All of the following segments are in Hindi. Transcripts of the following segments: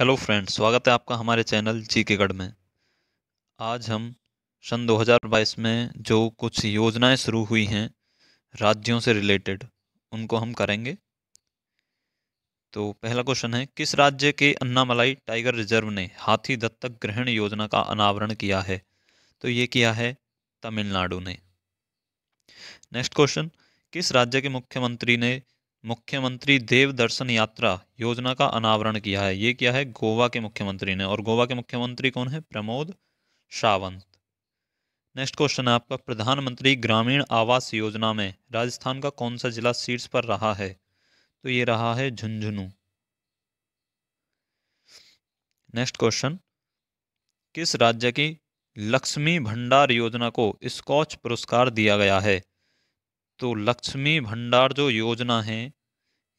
हेलो फ्रेंड्स स्वागत है आपका हमारे चैनल जी के गढ़ में आज हम सन 2022 में जो कुछ योजनाएं शुरू हुई हैं राज्यों से रिलेटेड उनको हम करेंगे तो पहला क्वेश्चन है किस राज्य के अन्नामलाई टाइगर रिजर्व ने हाथी दत्तक ग्रहण योजना का अनावरण किया है तो ये किया है तमिलनाडु ने नेक्स्ट क्वेश्चन किस राज्य के मुख्यमंत्री ने मुख्यमंत्री देव दर्शन यात्रा योजना का अनावरण किया है ये किया है गोवा के मुख्यमंत्री ने और गोवा के मुख्यमंत्री कौन है प्रमोद सावंत नेक्स्ट क्वेश्चन है आपका प्रधानमंत्री ग्रामीण आवास योजना में राजस्थान का कौन सा जिला शीर्ष पर रहा है तो ये रहा है झुंझुनू नेक्स्ट क्वेश्चन किस राज्य की लक्ष्मी भंडार योजना को स्कॉच पुरस्कार दिया गया है तो लक्ष्मी भंडार जो योजना है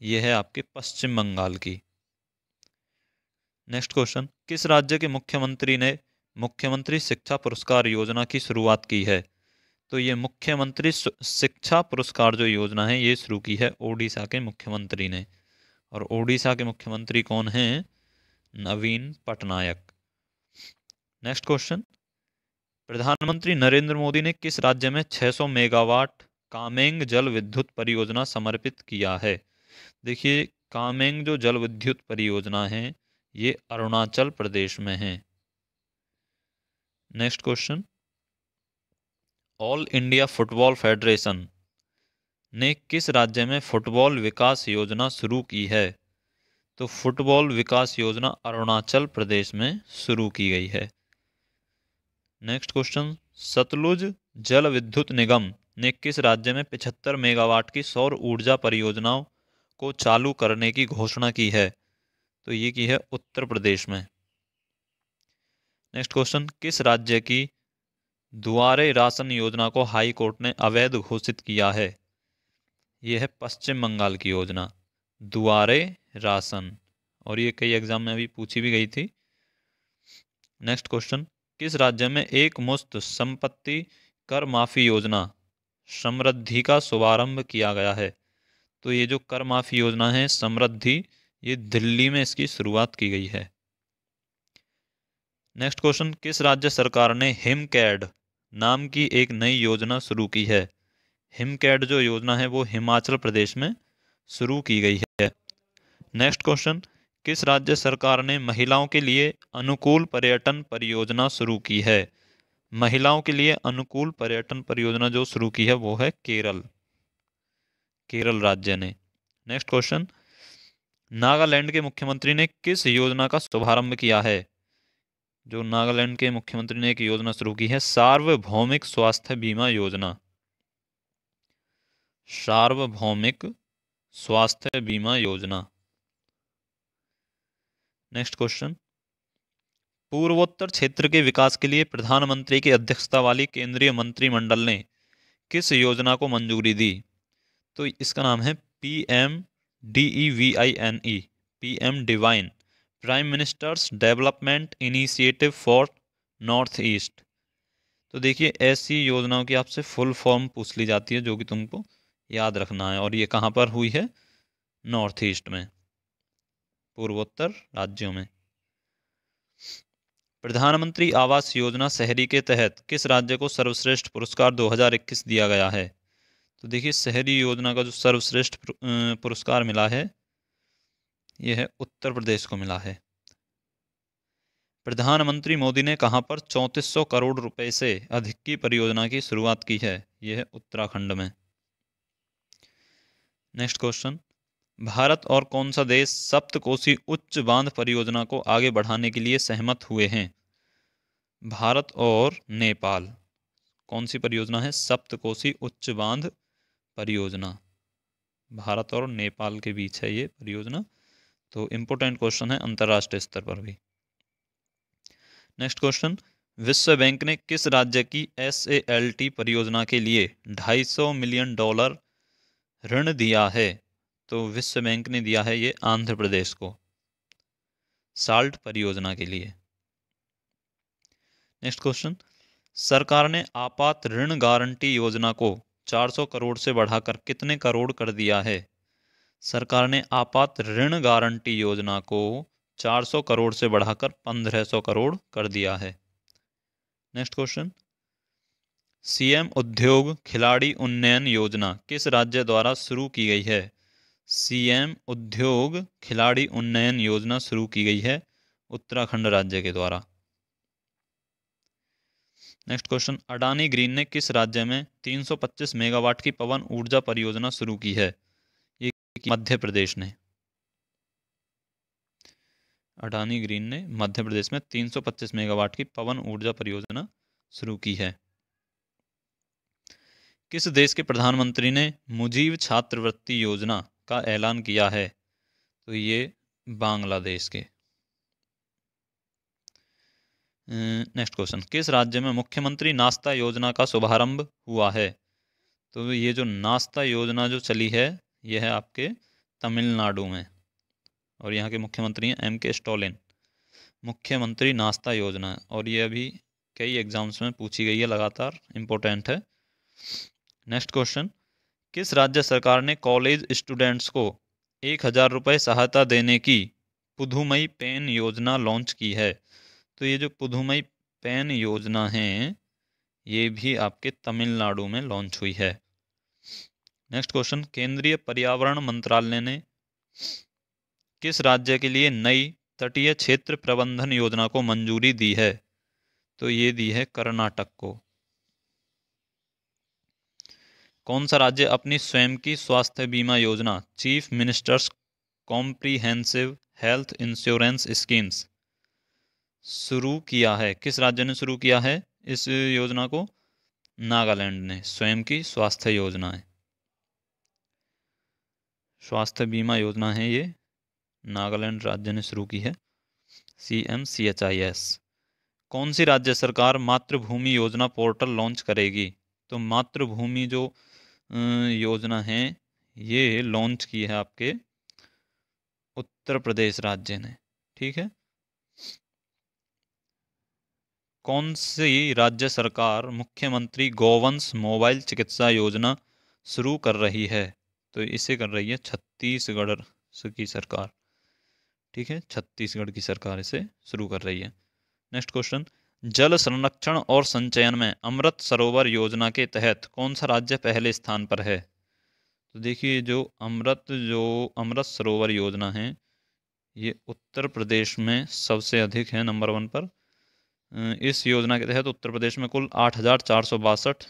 यह है आपके पश्चिम बंगाल की नेक्स्ट क्वेश्चन किस राज्य के मुख्यमंत्री ने मुख्यमंत्री शिक्षा पुरस्कार योजना की शुरुआत की है तो ये मुख्यमंत्री शिक्षा पुरस्कार जो योजना है ये शुरू की है ओडिशा के मुख्यमंत्री ने और ओडिशा के मुख्यमंत्री कौन हैं नवीन पटनायक नेक्स्ट क्वेश्चन प्रधानमंत्री नरेंद्र मोदी ने किस राज्य में 600 मेगावाट कामेंग जल विद्युत परियोजना समर्पित किया है देखिए कामेंग जो जल विद्युत परियोजना है ये अरुणाचल प्रदेश में है next question all India football federation ने किस राज्य में फुटबॉल विकास योजना शुरू की है तो फुटबॉल विकास योजना अरुणाचल प्रदेश में शुरू की गई है नेक्स्ट क्वेश्चन सतलुज जल विद्युत निगम ने किस राज्य में 75 मेगावाट की सौर ऊर्जा परियोजनाओं को चालू करने की घोषणा की है तो ये की है उत्तर प्रदेश में नेक्स्ट क्वेश्चन किस राज्य की दुआरे राशन योजना को हाई कोर्ट ने अवैध घोषित किया है यह है पश्चिम बंगाल की योजना दुआरे राशन और ये कई एग्जाम में अभी पूछी भी गई थी नेक्स्ट क्वेश्चन किस राज्य में एक मुश्त संपत्ति कर माफी योजना समृद्धि का शुभारंभ किया गया है तो ये जो कर माफ़ी योजना है समृद्धि ये दिल्ली में इसकी शुरुआत की गई है नेक्स्ट क्वेश्चन किस राज्य सरकार ने हिमकैड नाम की एक नई योजना शुरू की है हिमकैड जो योजना है वो हिमाचल प्रदेश में शुरू की गई है नेक्स्ट क्वेश्चन किस राज्य सरकार ने महिलाओं के लिए अनुकूल पर्यटन परियोजना शुरू की है महिलाओं के लिए अनुकूल पर्यटन परियोजना जो शुरू की है वो है केरल केरल राज्य ने नेक्स्ट क्वेश्चन नागालैंड के मुख्यमंत्री ने किस योजना का शुभारंभ किया है जो नागालैंड के मुख्यमंत्री ने एक योजना शुरू की है सार्वभौमिक स्वास्थ्य बीमा योजना सार्वभौमिक स्वास्थ्य बीमा योजना नेक्स्ट क्वेश्चन पूर्वोत्तर क्षेत्र के विकास के लिए प्रधानमंत्री की अध्यक्षता वाली केंद्रीय मंत्रिमंडल ने किस योजना को मंजूरी दी तो इसका नाम है P M D E V I N E P M divine prime minister's development initiative for north east तो देखिए ऐसी योजनाओं की आपसे फुल फॉर्म पूछ ली जाती है जो कि तुमको याद रखना है और ये कहाँ पर हुई है नॉर्थ ईस्ट में पूर्वोत्तर राज्यों में प्रधानमंत्री आवास योजना शहरी के तहत किस राज्य को सर्वश्रेष्ठ पुरस्कार 2021 दिया गया है तो देखिए शहरी योजना का जो सर्वश्रेष्ठ पुरस्कार मिला है यह है उत्तर प्रदेश को मिला है प्रधानमंत्री मोदी ने कहां पर 3400 करोड़ रुपए से अधिक की परियोजना की शुरुआत की है यह है उत्तराखंड में नेक्स्ट क्वेश्चन भारत और कौन सा देश सप्तकोशी उच्च बांध परियोजना को आगे बढ़ाने के लिए सहमत हुए हैं भारत और नेपाल कौन सी परियोजना है सप्तकोशी उच्च बांध परियोजना भारत और नेपाल के बीच है ये परियोजना तो इम्पोर्टेंट क्वेश्चन है अंतर्राष्ट्रीय स्तर पर भी नेक्स्ट क्वेश्चन विश्व बैंक ने किस राज्य की एस परियोजना के लिए 250 मिलियन डॉलर ऋण दिया है तो विश्व बैंक ने दिया है ये आंध्र प्रदेश को साल्ट परियोजना के लिए नेक्स्ट क्वेश्चन सरकार ने आपात ऋण गारंटी योजना को 400 करोड़ से बढ़ाकर कितने करोड़ कर दिया है सरकार ने आपात ऋण गारंटी योजना को 400 करोड़ से बढ़ाकर 1500 करोड़ कर दिया है नेक्स्ट क्वेश्चन सीएम उद्योग खिलाड़ी उन्नयन योजना किस राज्य द्वारा शुरू की गई है सीएम उद्योग खिलाड़ी उन्नयन योजना शुरू की गई है उत्तराखंड राज्य के द्वारा नेक्स्ट क्वेश्चन अडानी ग्रीन ने किस राज्य में 325 मेगावाट की पवन ऊर्जा परियोजना शुरू की है ये मध्य प्रदेश ने अडानी ग्रीन ने मध्य प्रदेश में 325 मेगावाट की पवन ऊर्जा परियोजना शुरू की है किस देश के प्रधानमंत्री ने मुजीब छात्रवृत्ति योजना का ऐलान किया है तो ये बांग्लादेश के नेक्स्ट क्वेश्चन किस राज्य में मुख्यमंत्री नाश्ता योजना का शुभारंभ हुआ है तो ये जो नाश्ता योजना जो चली है ये है आपके तमिलनाडु में और यहाँ के मुख्यमंत्री हैं एम के स्टॉलिन मुख्यमंत्री नाश्ता योजना और ये अभी कई एग्जाम्स में पूछी गई है लगातार इम्पोर्टेंट है नेक्स्ट क्वेश्चन किस राज्य सरकार ने कॉलेज स्टूडेंट्स को एक हज़ार रुपये सहायता देने की पुधुमई पेन योजना लॉन्च की है तो ये जो पुधुमई पेन योजना है ये भी आपके तमिलनाडु में लॉन्च हुई है नेक्स्ट क्वेश्चन केंद्रीय पर्यावरण मंत्रालय ने किस राज्य के लिए नई तटीय क्षेत्र प्रबंधन योजना को मंजूरी दी है तो ये दी है कर्नाटक को कौन सा राज्य अपनी स्वयं की स्वास्थ्य बीमा योजना chief minister's comprehensive health insurance schemes शुरू किया है किस राज्य ने शुरू किया है इस योजना को नागालैंड ने स्वयं की स्वास्थ्य योजना है स्वास्थ्य बीमा योजना है ये नागालैंड राज्य ने शुरू की है C M C H I S कौन सी राज्य सरकार मातृभूमि योजना पोर्टल लॉन्च करेगी तो मातृभूमि जो योजना है ये लॉन्च की है आपके उत्तर प्रदेश राज्य ने ठीक है कौन सी राज्य सरकार मुख्यमंत्री गोवंश मोबाइल चिकित्सा योजना शुरू कर रही है तो इसे कर रही है छत्तीसगढ़ की सरकार ठीक है छत्तीसगढ़ की सरकार इसे शुरू कर रही है नेक्स्ट क्वेश्चन जल संरक्षण और संचयन में अमृत सरोवर योजना के तहत कौन सा राज्य पहले स्थान पर है तो देखिए जो अमृत जो अमृत सरोवर योजना है ये उत्तर प्रदेश में सबसे अधिक है नंबर वन पर इस योजना के तहत उत्तर प्रदेश में कुल आठ हज़ार चार सौ बासठ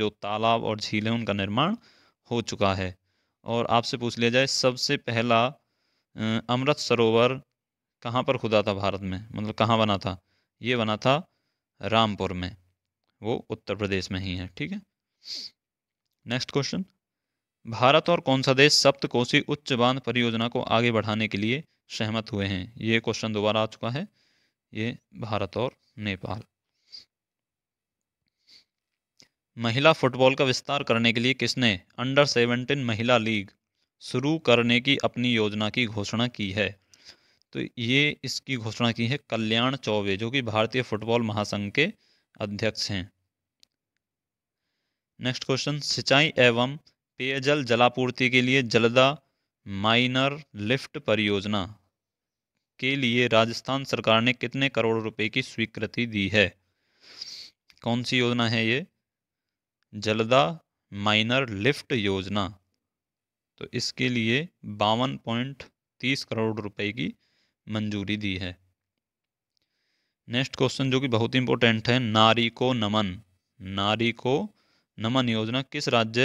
जो तालाब और झील है उनका निर्माण हो चुका है और आपसे पूछ लिया जाए सबसे पहला अमृत सरोवर कहाँ पर खुदा था भारत में मतलब कहाँ बना था ये बना था रामपुर में वो उत्तर प्रदेश में ही है ठीक है नेक्स्ट क्वेश्चन भारत और कौन सा देश सप्तकोशी उच्च बांध परियोजना को आगे बढ़ाने के लिए सहमत हुए हैं ये क्वेश्चन दोबारा आ चुका है ये भारत और नेपाल महिला फुटबॉल का विस्तार करने के लिए किसने अंडर सेवेंटीन महिला लीग शुरू करने की अपनी योजना की घोषणा की है तो ये इसकी घोषणा की है कल्याण चौबे जो कि भारतीय फुटबॉल महासंघ के अध्यक्ष हैं नेक्स्ट क्वेश्चन सिंचाई एवं पेयजल जलापूर्ति के लिए जलदा माइनर लिफ्ट परियोजना के लिए राजस्थान सरकार ने कितने करोड़ रुपए की स्वीकृति दी है कौन सी योजना है ये जलदा माइनर लिफ्ट योजना तो इसके लिए बावन पॉइंट तीस करोड़ रुपए की मंजूरी दी है नेक्स्ट क्वेश्चन जो कि बहुत इंपॉर्टेंट है नारी को नमन नारी को नमन योजना किस राज्य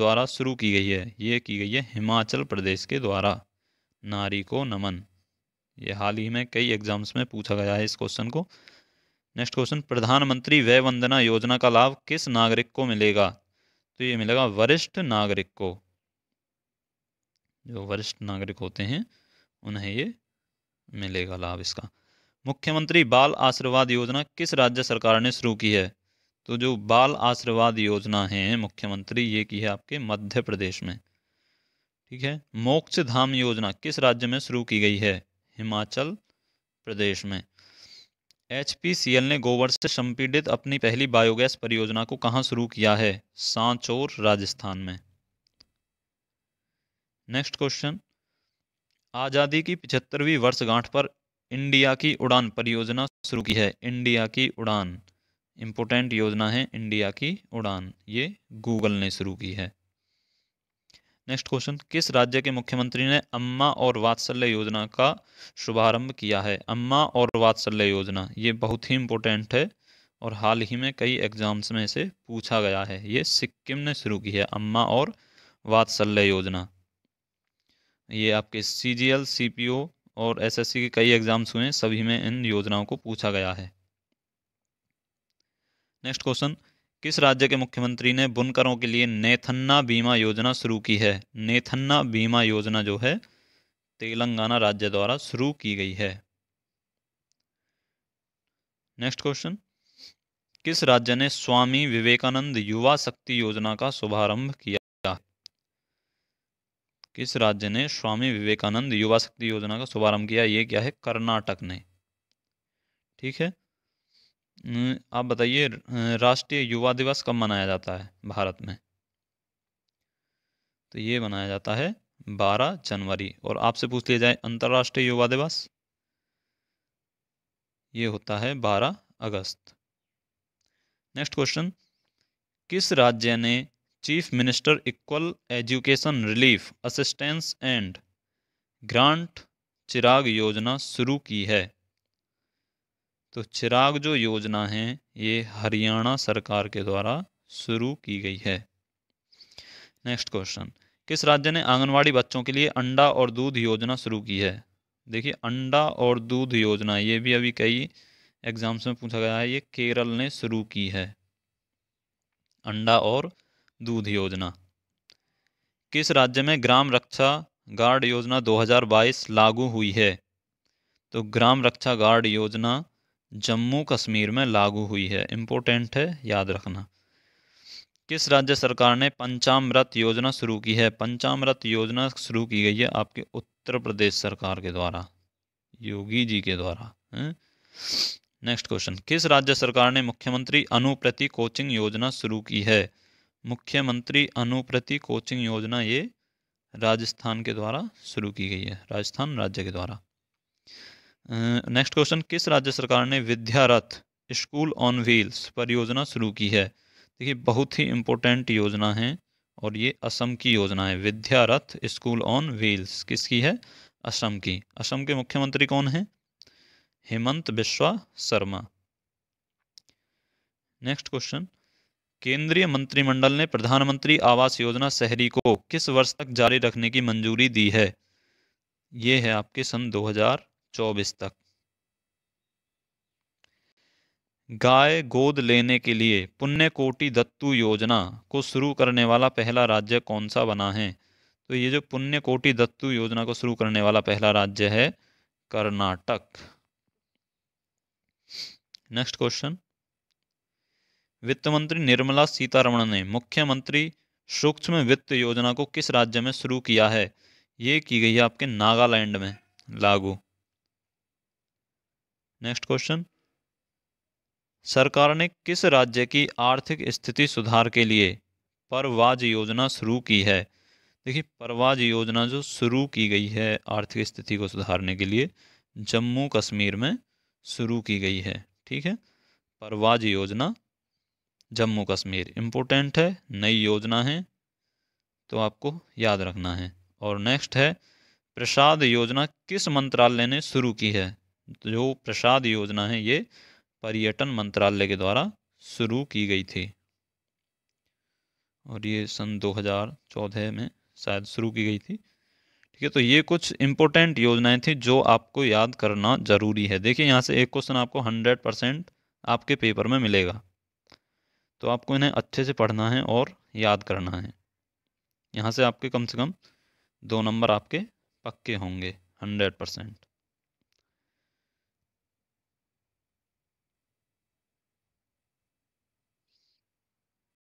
द्वारा शुरू की गई है ये की गई है हिमाचल प्रदेश के द्वारा नारी को नमन ये हाल ही में कई एग्जाम्स में पूछा गया है इस क्वेश्चन को नेक्स्ट क्वेश्चन प्रधानमंत्री व्यय वंदना योजना का लाभ किस नागरिक को मिलेगा तो ये मिलेगा वरिष्ठ नागरिक को जो वरिष्ठ नागरिक होते हैं उन्हें ये मिलेगा लाभ इसका मुख्यमंत्री बाल आशीर्वाद योजना किस राज्य सरकार ने शुरू की है तो जो बाल आशीर्वाद योजना है मुख्यमंत्री ये की है आपके मध्य प्रदेश में ठीक है मोक्ष धाम योजना किस राज्य में शुरू की गई है हिमाचल प्रदेश में एच ने गोबर से संपीड़ित अपनी पहली बायोगैस परियोजना को कहाँ शुरू किया है सांचौर राजस्थान में नेक्स्ट क्वेश्चन आज़ादी की पिछहत्तरवीं वर्षगांठ पर इंडिया की उड़ान परियोजना शुरू की है इंडिया की उड़ान इम्पोर्टेंट योजना है इंडिया की उड़ान ये गूगल ने शुरू की है नेक्स्ट क्वेश्चन किस राज्य के मुख्यमंत्री ने अम्मा और वात्सल्य योजना का शुभारंभ किया है अम्मा और वात्सल्य योजना ये बहुत ही इम्पोर्टेंट है और हाल ही में कई एग्जाम्स में इसे पूछा गया है ये सिक्किम ने शुरू की है अम्मा और वात्सल्य योजना ये आपके सी G L C P O और एस एस सी के कई एग्ज़ाम्स हुए सभी में इन योजनाओं को पूछा गया है नेक्स्ट क्वेश्चन किस राज्य के मुख्यमंत्री ने बुनकरों के लिए नेथन्ना बीमा योजना शुरू की है नेथन्ना बीमा योजना जो है तेलंगाना राज्य द्वारा शुरू की गई है नेक्स्ट क्वेश्चन किस राज्य ने स्वामी विवेकानंद युवा शक्ति योजना का शुभारंभ किया किस राज्य ने स्वामी विवेकानंद युवा शक्ति योजना का शुभारंभ किया ये क्या है कर्नाटक ने ठीक है आप बताइए राष्ट्रीय युवा दिवस कब मनाया जाता है भारत में तो ये मनाया जाता है 12 जनवरी और आपसे पूछ लिया जाए अंतर्राष्ट्रीय युवा दिवस ये होता है 12 अगस्त नेक्स्ट क्वेश्चन किस राज्य ने chief minister equal education relief assistance and grant Chirag योजना शुरू की है तो चिराग जो योजना है ये हरियाणा सरकार के द्वारा शुरू की गई है नेक्स्ट क्वेश्चन किस राज्य ने आंगनवाड़ी बच्चों के लिए अंडा और दूध योजना शुरू की है देखिए अंडा और दूध योजना ये भी अभी कई एग्जाम्स में पूछा गया है ये केरल ने शुरू की है अंडा और दूध योजना किस राज्य में ग्राम रक्षा गार्ड योजना 2022 लागू हुई है तो ग्राम रक्षा गार्ड योजना जम्मू कश्मीर में लागू हुई है इम्पोर्टेंट है याद रखना किस राज्य सरकार ने पंचामृत योजना शुरू की है पंचामृत योजना शुरू की गई है आपके उत्तर प्रदेश सरकार के द्वारा योगी जी के द्वारा नेक्स्ट क्वेश्चन किस राज्य सरकार ने मुख्यमंत्री अनुप्रति कोचिंग योजना शुरू की है मुख्यमंत्री अनुप्रति कोचिंग योजना ये राजस्थान के द्वारा शुरू की गई है राजस्थान राज्य के द्वारा नेक्स्ट क्वेश्चन किस राज्य सरकार ने विद्यारथ स्कूल ऑन व्हील्स परियोजना शुरू की है देखिए बहुत ही इम्पोर्टेंट योजना है और ये असम की योजना है विद्यारथ स्कूल ऑन व्हील्स किसकी है असम की असम के मुख्यमंत्री कौन है हेमंत बिश्वा शर्मा नेक्स्ट क्वेश्चन केंद्रीय मंत्रिमंडल ने प्रधानमंत्री आवास योजना शहरी को किस वर्ष तक जारी रखने की मंजूरी दी है ये है आपके सन 2024 तक गाय गोद लेने के लिए पुण्य कोटि दत्तू योजना को शुरू करने वाला पहला राज्य कौन सा बना है तो ये जो पुण्य कोटि दत्तू योजना को शुरू करने वाला पहला राज्य है कर्नाटक नेक्स्ट क्वेश्चन वित्त मंत्री निर्मला सीतारमण ने मुख्यमंत्री सूक्ष्म वित्त योजना को किस राज्य में शुरू किया है ये की गई है आपके नागालैंड में लागू नेक्स्ट क्वेश्चन सरकार ने किस राज्य की आर्थिक स्थिति सुधार के लिए परवाज योजना शुरू की है देखिए परवाज योजना जो शुरू की गई है आर्थिक स्थिति को सुधारने के लिए जम्मू कश्मीर में शुरू की गई है ठीक है परवाज योजना जम्मू कश्मीर इम्पोर्टेंट है नई योजना है तो आपको याद रखना है और नेक्स्ट है प्रसाद योजना किस मंत्रालय ने शुरू की है जो प्रसाद योजना है ये पर्यटन मंत्रालय के द्वारा शुरू की गई थी और ये सन 2014 में शायद शुरू की गई थी ठीक है तो ये कुछ इम्पोर्टेंट योजनाएं थी जो आपको याद करना जरूरी है देखिए यहाँ से एक क्वेश्चन आपको 100 परसेंट आपके पेपर में मिलेगा तो आपको इन्हें अच्छे से पढ़ना है और याद करना है यहाँ से आपके कम से कम दो नंबर आपके पक्के होंगे हंड्रेड परसेंट